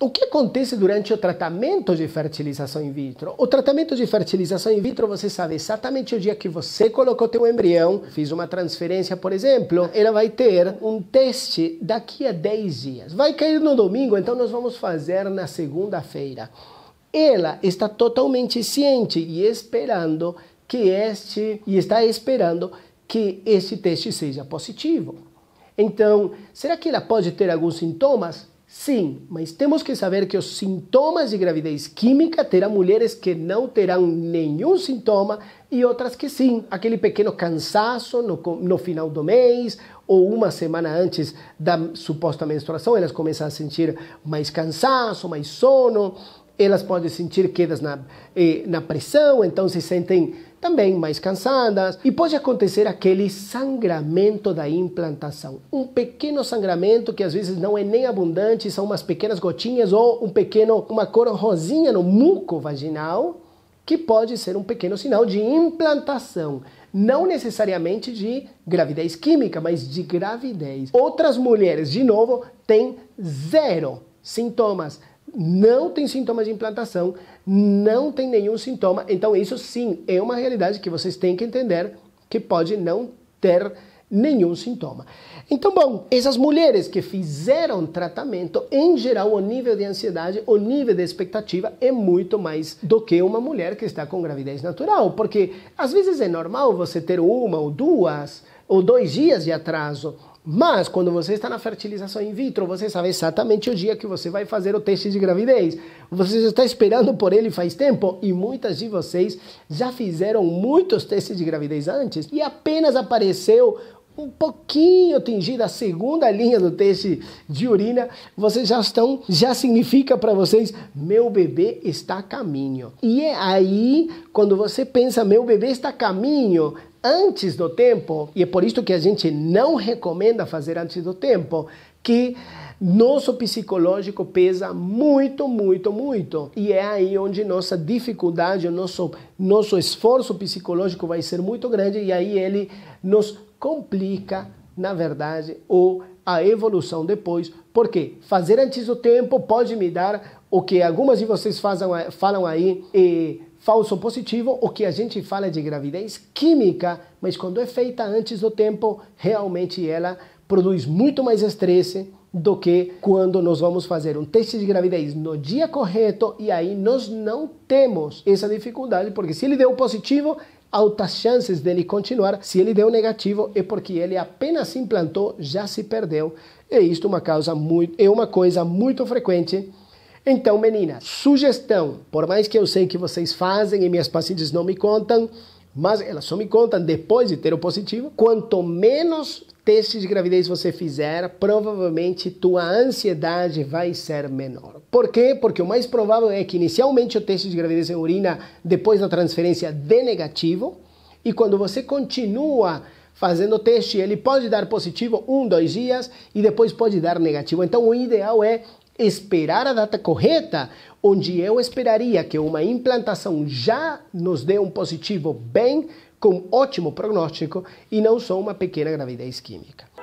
O que acontece durante o tratamento de fertilização in vitro? O tratamento de fertilização in vitro, você sabe exatamente o dia que você colocou teu embrião, fiz uma transferência, por exemplo, ela vai ter um teste daqui a 10 dias. Vai cair no domingo, então nós vamos fazer na segunda-feira. Ela está totalmente ciente e esperando que este e está esperando que este teste seja positivo. Então, será que ela pode ter alguns sintomas? Sim, mas temos que saber que os sintomas de gravidez química terão mulheres que não terão nenhum sintoma e outras que sim. Aquele pequeno cansaço no, no final do mês ou uma semana antes da suposta menstruação, elas começam a sentir mais cansaço, mais sono, elas podem sentir quedas na, eh, na pressão, então se sentem também mais cansadas. E pode acontecer aquele sangramento da implantação. Um pequeno sangramento que às vezes não é nem abundante, são umas pequenas gotinhas ou um pequeno, uma cor rosinha no muco vaginal, que pode ser um pequeno sinal de implantação. Não necessariamente de gravidez química, mas de gravidez. Outras mulheres, de novo, têm zero sintomas, não tem sintomas de implantação, não tem nenhum sintoma. Então, isso sim é uma realidade que vocês têm que entender que pode não ter nenhum sintoma. Então, bom, essas mulheres que fizeram tratamento, em geral, o nível de ansiedade, o nível de expectativa é muito mais do que uma mulher que está com gravidez natural, porque às vezes é normal você ter uma ou duas ou dois dias de atraso, mas quando você está na fertilização in vitro, você sabe exatamente o dia que você vai fazer o teste de gravidez. Você já está esperando por ele faz tempo e muitas de vocês já fizeram muitos testes de gravidez antes e apenas apareceu um pouquinho atingida a segunda linha do teste de urina, vocês já estão, já significa para vocês, meu bebê está a caminho. E é aí quando você pensa, meu bebê está a caminho, antes do tempo, e é por isso que a gente não recomenda fazer antes do tempo, que nosso psicológico pesa muito, muito, muito. E é aí onde nossa dificuldade, o nosso, nosso esforço psicológico vai ser muito grande e aí ele nos complica, na verdade, ou a evolução depois, porque fazer antes do tempo pode me dar o que algumas de vocês fazem, falam aí, e falso positivo, o que a gente fala de gravidez química, mas quando é feita antes do tempo, realmente ela produz muito mais estresse, do que quando nós vamos fazer um teste de gravidez no dia correto e aí nós não temos essa dificuldade, porque se ele deu positivo, altas chances dele continuar. Se ele deu negativo, é porque ele apenas implantou, já se perdeu. E isto é uma causa muito, é uma coisa muito frequente. Então, meninas, sugestão. Por mais que eu sei que vocês fazem e minhas pacientes não me contam, mas elas só me contam depois de ter o positivo. Quanto menos teste de gravidez você fizer, provavelmente tua ansiedade vai ser menor. Por quê? Porque o mais provável é que inicialmente o teste de gravidez em é urina, depois da transferência, dê negativo, e quando você continua fazendo o teste, ele pode dar positivo um, dois dias, e depois pode dar negativo. Então o ideal é esperar a data correta, onde eu esperaria que uma implantação já nos dê um positivo bem com ótimo prognóstico e não só uma pequena gravidez química.